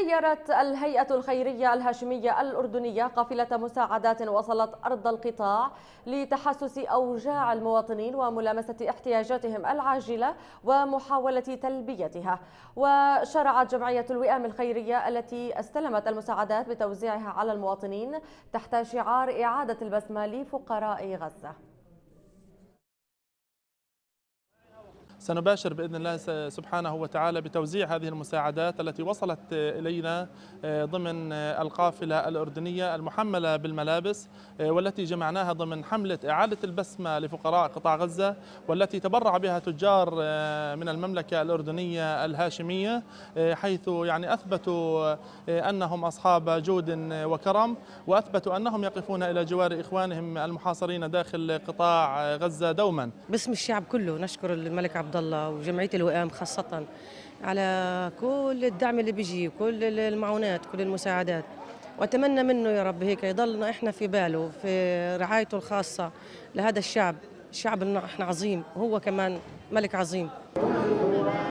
سيرت الهيئة الخيرية الهاشمية الأردنية قافلة مساعدات وصلت أرض القطاع لتحسس أوجاع المواطنين وملامسة احتياجاتهم العاجلة ومحاولة تلبيتها وشرعت جمعية الوئام الخيرية التي استلمت المساعدات بتوزيعها على المواطنين تحت شعار إعادة البسمة لفقراء غزة سنباشر باذن الله سبحانه وتعالى بتوزيع هذه المساعدات التي وصلت الينا آه، ضمن آه، القافله الاردنيه المحمله بالملابس آه، والتي جمعناها ضمن حمله اعاده البسمه لفقراء قطاع غزه والتي تبرع بها تجار من المملكه الاردنيه الهاشميه حيث يعني اثبتوا انهم اصحاب جود وكرم واثبتوا انهم يقفون الى جوار اخوانهم المحاصرين داخل قطاع غزه دوما باسم الشعب كله نشكر الملك عبد عبد الله وجمعيه الوئام خاصه على كل الدعم اللي بيجي كل المعونات كل المساعدات واتمنى منه يا رب هيك يضلنا احنا في باله في رعايته الخاصه لهذا الشعب الشعب احنا عظيم هو كمان ملك عظيم